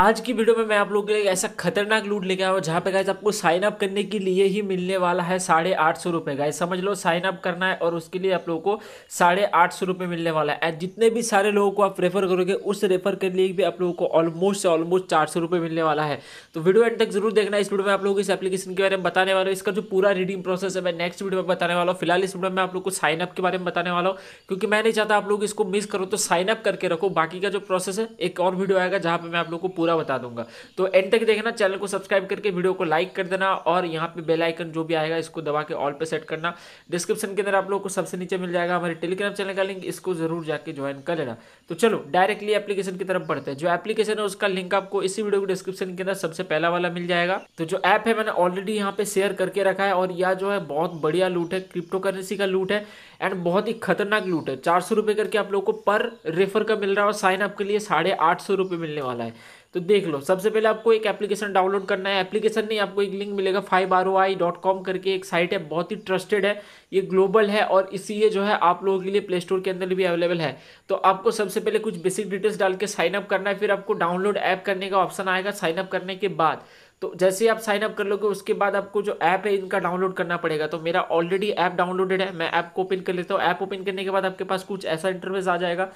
आज की वीडियो में मैं आप लोगों के लिए ऐसा खतरनाक लूट लेके आया हूँ जहाँ पे गाइज आपको साइन अप करने के लिए ही मिलने वाला है साढ़े आठ सौ रुपये गाइज समझ लो साइन अप करना है और उसके लिए आप लोगों को साढ़े आठ सौ रुपये मिलने वाला है एंड जितने भी सारे लोगों को आप रेफर करोगे उस रेफर के लिए भी आप लोगों को ऑलमोस्ट से ऑलमोस्ट चार सौ रुपये मिलने वाला है तो वीडियो एंड तक जरूर देखना इस वीडियो में आप लोगों को इस एप्लीकेशन के बारे में बताने वाला हूँ इसका जो पूरा रीडिंग प्रोसेस है मैं नेक्स्ट वीडियो में बताने वाला हूँ फिलहाल इस वीडियो में आप लोग को साइन अप के बारे में बताने वाला हूँ क्योंकि मैं नहीं चाहता आप लोग इसको मिस करो तो साइन अप करके रखो बाकी का जो प्रोसेस है एक और वीडियो आएगा जहाँ पर मैं आप लोग को पूरा बता दूंगा तो एंड तक देखना चैनल को सब्सक्राइब करके वीडियो को लाइक कर देना और यहाँ पे बेल आइकन जो भी आएगा इसको दबा के ऑल पे सेट करना डिस्क्रिप्शन के अंदर आप लोगों को सबसे नीचे मिल जाएगा हमारे टेलीग्राम चैनल का लिंक इसको जरूर जाकर ज्वाइन कर लेना तो चलो डायरेक्टली एप्लीकेशन की तरफ बढ़ते हैं जो एप्लीकेशन है उसका लिंक आपको इसी वीडियो के डिस्क्रिप्शन के अंदर सबसे पहला वाला मिल जाएगा तो जो ऐप है मैंने ऑलरेडी यहाँ पे शेयर करके रखा है और यह जो है बहुत बढ़िया लूट है क्रिप्टो करेंसी का लूट है एंड बहुत ही खतरनाक लूट है चार सौ रुपए करके आप लोगों को पर रेफर का मिल रहा है और साइन अप के लिए साढ़े आठ सौ रुपए मिलने वाला है तो देख लो सबसे पहले आपको एक एप्लीकेशन डाउनलोड करना है एप्लीकेशन नहीं आपको एक लिंक मिलेगा five R O I dot com करके एक साइट है बहुत ही ट्रस्टेड है ये ग्लोबल है और इसीलिए जो है आप लोगों के लिए प्ले स्टोर के अंदर भी अवेलेबल है तो आपको सबसे पहले कुछ बेसिक डिटेल्स डाल के साइनअप करना है फिर आपको डाउनलोड ऐप करने का ऑप्शन आएगा साइनअप करने के बाद तो जैसे आप साइन अप कर लोगे उसके बाद आपको जो ऐप है इनका डाउनलोड करना पड़ेगा तो मेरा ऑलरेडी ऐप डाउनलोडेड है मैं ऐप को ओपन कर लेता हूँ ऐप ओपन करने के बाद आपके पास कुछ ऐसा इंटरफेस आ जाएगा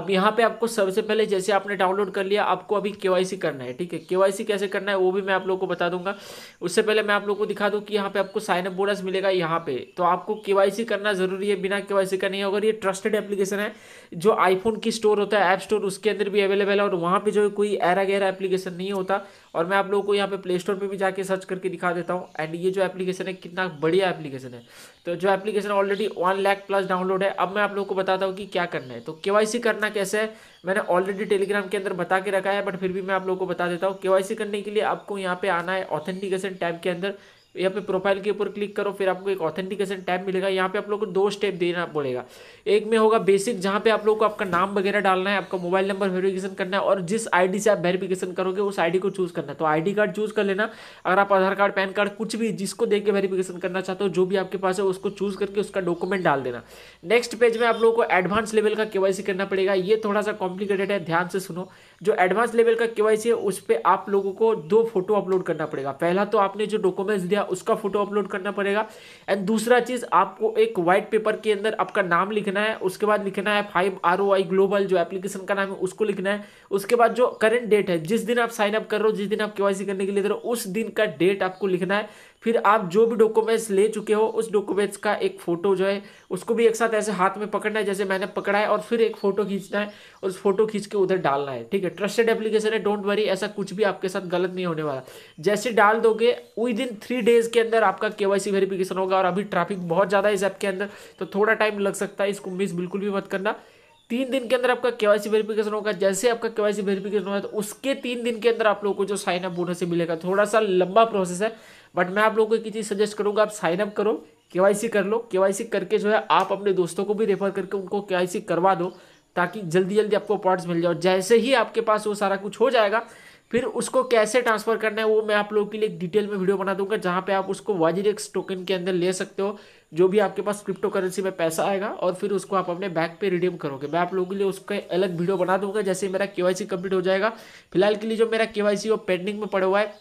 अब यहाँ पे आपको सबसे पहले जैसे आपने डाउनलोड कर लिया आपको अभी के करना है ठीक है के कैसे करना है वो भी मैं आप लोग को बता दूंगा उससे पहले मैं आप लोग को दिखा दूँ कि यहाँ पे आपको साइन अप बोनस मिलेगा यहाँ पे तो आपको के करना जरूरी है बिना के वाई सी का नहीं होगा ये ट्रस्टेड एप्लीकेशन है जो आईफोन की स्टोर होता है ऐप स्टोर उसके अंदर भी अवेलेबल है और वहाँ पर जो कोई एरा गहरा एप्लीकेशन नहीं होता और मैं आप लोगों को यहाँ पे प्ले स्टोर पर भी जाके सर्च करके दिखा देता हूँ एंड ये जो एप्लीकेशन है कितना बढ़िया एप्लीकेशन है तो जो application already one lakh plus download है अब मैं आप लोग को बताता हूँ कि क्या करना है तो के करना कैसे है मैंने ऑलरेडी टेलीग्राम के अंदर बता के रखा है बट फिर भी मैं आप लोग को बता देता हूँ के करने के लिए आपको यहाँ पे आना है ऑथेंटिकेशन टैब के अंदर यहाँ पे प्रोफाइल के ऊपर क्लिक करो फिर आपको एक ऑथेंटिकेशन टैब मिलेगा यहाँ पे आप लोगों को दो स्टेप देना पड़ेगा एक में होगा बेसिक जहाँ पे आप लोगों को आपका नाम वगैरह डालना है आपका मोबाइल नंबर वेरिफिकेशन करना है और जिस आईडी से आप वेरिफिकेशन करोगे उस आईडी को चूज़ करना है तो आई कार्ड चूज़ कर लेना अगर आप आधार कार्ड पैन कार्ड कुछ भी जिसको देख के वेरीफिकेशन करना चाहते हो जो भी आपके पास है उसको चूज़ करके उसका डॉक्यूमेंट डाल देना नेक्स्ट पेज में आप लोगों को एडवांस लेवल का के करना पड़ेगा ये थोड़ा सा कॉम्प्लिकेटेड है ध्यान से सुनो जो एडवांस लेवल का के है उस पर आप लोगों को दो फोटो अपलोड करना पड़ेगा पहला तो आपने जो डॉक्यूमेंट्स दिया है उसका फोटो अपलोड करना पड़ेगा एंड दूसरा चीज़ आपको एक वाइट पेपर के अंदर आपका नाम लिखना है उसके बाद लिखना है five R O I global जो एप्लीकेशन का नाम है उसको लिखना है उसके बाद जो करंट डेट है जिस दिन आप साइनअप कर रहे हो जिस दिन आप के करने के लिए दे रहे हो उस दिन का डेट आपको लिखना है फिर आप जो भी डॉक्यूमेंट्स ले चुके हो उस डॉक्यूमेंट्स का एक फ़ोटो जो है उसको भी एक साथ ऐसे हाथ में पकड़ना है जैसे मैंने पकड़ा है और फिर एक फ़ोटो खींचना है और उस फोटो खींच के उधर डालना है ठीक है ट्रस्टेड एप्लीकेशन है डोंट वरी ऐसा कुछ भी आपके साथ गलत नहीं होने वाला जैसे डाल दोगे विद इन थ्री डेज़ के अंदर आपका के वेरिफिकेशन होगा और अभी ट्रैफिक बहुत ज़्यादा है इस ऐप के अंदर तो थोड़ा टाइम लग सकता है इसको मिस बिल्कुल भी मत करना तीन दिन के अंदर आपका केवासी वेरिफिकेशन होगा जैसे आपका केवासी वेरिफिकेशन होगा तो उसके तीन दिन के अंदर आप लोगों को जो साइन अप बोनस मिलेगा थोड़ा सा लंबा प्रोसेस है बट मैं आप लोगों को एक चीज़ सजेस्ट करूंगा आप साइन अप करो केवाईसी कर लो केवाईसी करके जो है आप अपने दोस्तों को भी रेफर करके उनको केवाईसी करवा दो ताकि जल्दी जल्दी आपको पार्ट्स मिल जाए जैसे ही आपके पास वो सारा कुछ हो जाएगा फिर उसको कैसे ट्रांसफ़र करना है वो मैं आप लोगों के लिए एक डिटेल में वीडियो बना दूंगा जहाँ पे आप उसको वाजिरेक्स टोकन के अंदर ले सकते हो जो भी आपके पास क्रिप्टो करेंसी में पैसा आएगा और फिर उसको आप अपने बैंक पे रिडीम करोगे मैं आप लोगों के लिए उसका अलग वीडियो बना दूंगा जैसे मेरा के कंप्लीट हो जाएगा फिलहाल के लिए जो मेरा के वो पेंडिंग में पड़ा हुआ है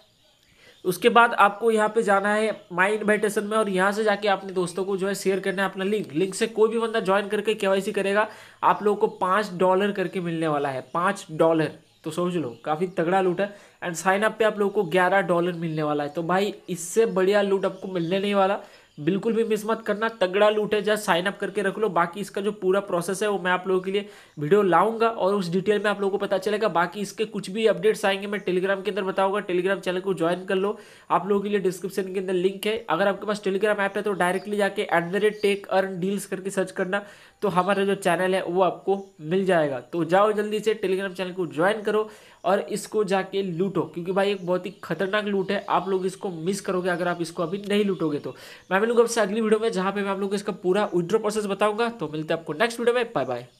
उसके बाद आपको यहाँ पे जाना है माई इन्विटेशन में और यहाँ से जाके अपने दोस्तों को जो है शेयर करना है अपना लिंक लिंक से कोई भी बंदा ज्वाइन करके केवाईसी करेगा आप लोगों को पाँच डॉलर करके मिलने वाला है पाँच डॉलर तो सोच लो काफ़ी तगड़ा लूट है एंड साइन अप पे आप लोगों को 11 डॉलर मिलने वाला है तो भाई इससे बढ़िया लूट आपको मिलने नहीं वाला बिल्कुल भी मिस मत करना तगड़ा लूट है जस्ट साइन अप करके रख लो बाकी इसका जो पूरा प्रोसेस है वो मैं आप लोगों के लिए वीडियो लाऊंगा और उस डिटेल में आप लोगों को पता चलेगा बाकी इसके कुछ भी अपडेट्स आएंगे मैं टेलीग्राम के अंदर बताऊंगा टेलीग्राम चैनल को ज्वाइन कर लो आप लोगों के लिए डिस्क्रिप्शन के अंदर लिंक है अगर आपके पास टेलीग्राम ऐप है तो डायरेक्टली जाके at the rate tech earn deals करके सर्च करना तो हमारा जो चैनल है वो आपको मिल जाएगा तो जाओ जल्दी से टेलीग्राम चैनल को ज्वाइन करो और इसको जाके लूटो क्योंकि भाई एक बहुत ही खतरनाक लूट है आप लोग इसको मिस करोगे अगर आप इसको अभी नहीं लूटोगे तो मैं मिलूंगा आपसे अगली वीडियो में जहाँ पे मैं आप लोग इसका पूरा विड्रो प्रोसेस बताऊंगा तो मिलते हैं आपको नेक्स्ट वीडियो में बाय बाय